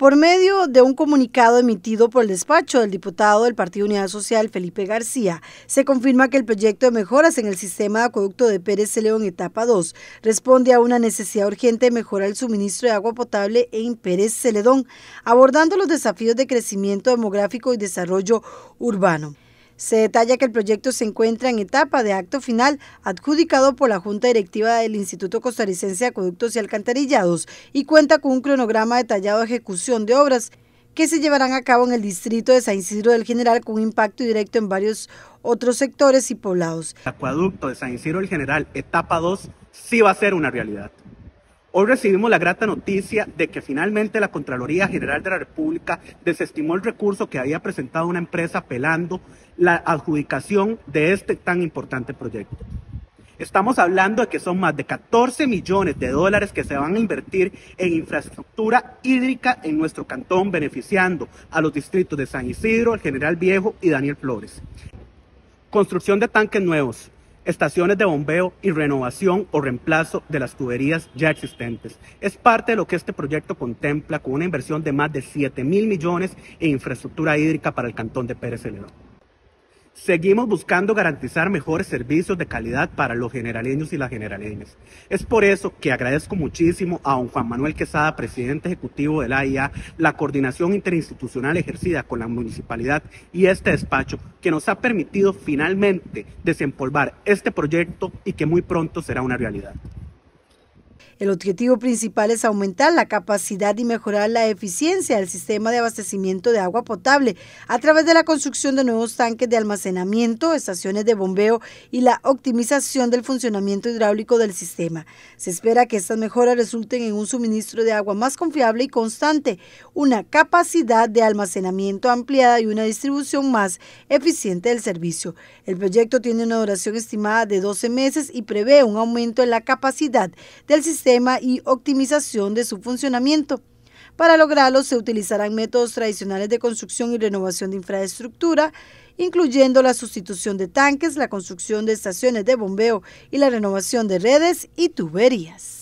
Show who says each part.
Speaker 1: Por medio de un comunicado emitido por el despacho del diputado del Partido Unidad Social, Felipe García, se confirma que el proyecto de mejoras en el sistema de acueducto de Pérez Celedón etapa 2 responde a una necesidad urgente de mejorar el suministro de agua potable en Pérez Celedón, abordando los desafíos de crecimiento demográfico y desarrollo urbano. Se detalla que el proyecto se encuentra en etapa de acto final adjudicado por la Junta Directiva del Instituto Costarricense de Acueductos y Alcantarillados y cuenta con un cronograma detallado de ejecución de obras que se llevarán a cabo en el distrito de San Isidro del General con impacto directo en varios otros sectores y poblados.
Speaker 2: El acueducto de San Isidro del General, etapa 2, sí va a ser una realidad. Hoy recibimos la grata noticia de que finalmente la Contraloría General de la República desestimó el recurso que había presentado una empresa apelando la adjudicación de este tan importante proyecto. Estamos hablando de que son más de 14 millones de dólares que se van a invertir en infraestructura hídrica en nuestro cantón, beneficiando a los distritos de San Isidro, el General Viejo y Daniel Flores. Construcción de tanques nuevos, estaciones de bombeo y renovación o reemplazo de las tuberías ya existentes. Es parte de lo que este proyecto contempla con una inversión de más de 7 mil millones en infraestructura hídrica para el Cantón de Pérez Celedón. Seguimos buscando garantizar mejores servicios de calidad para los generaleños y las generaleñas. Es por eso que agradezco muchísimo a Juan Manuel Quesada, presidente ejecutivo de la AIA, la coordinación interinstitucional ejercida con la municipalidad y este despacho que nos ha permitido finalmente desempolvar este proyecto y que muy pronto será una realidad.
Speaker 1: El objetivo principal es aumentar la capacidad y mejorar la eficiencia del sistema de abastecimiento de agua potable a través de la construcción de nuevos tanques de almacenamiento, estaciones de bombeo y la optimización del funcionamiento hidráulico del sistema. Se espera que estas mejoras resulten en un suministro de agua más confiable y constante, una capacidad de almacenamiento ampliada y una distribución más eficiente del servicio. El proyecto tiene una duración estimada de 12 meses y prevé un aumento en la capacidad del sistema y optimización de su funcionamiento. Para lograrlo se utilizarán métodos tradicionales de construcción y renovación de infraestructura, incluyendo la sustitución de tanques, la construcción de estaciones de bombeo y la renovación de redes y tuberías.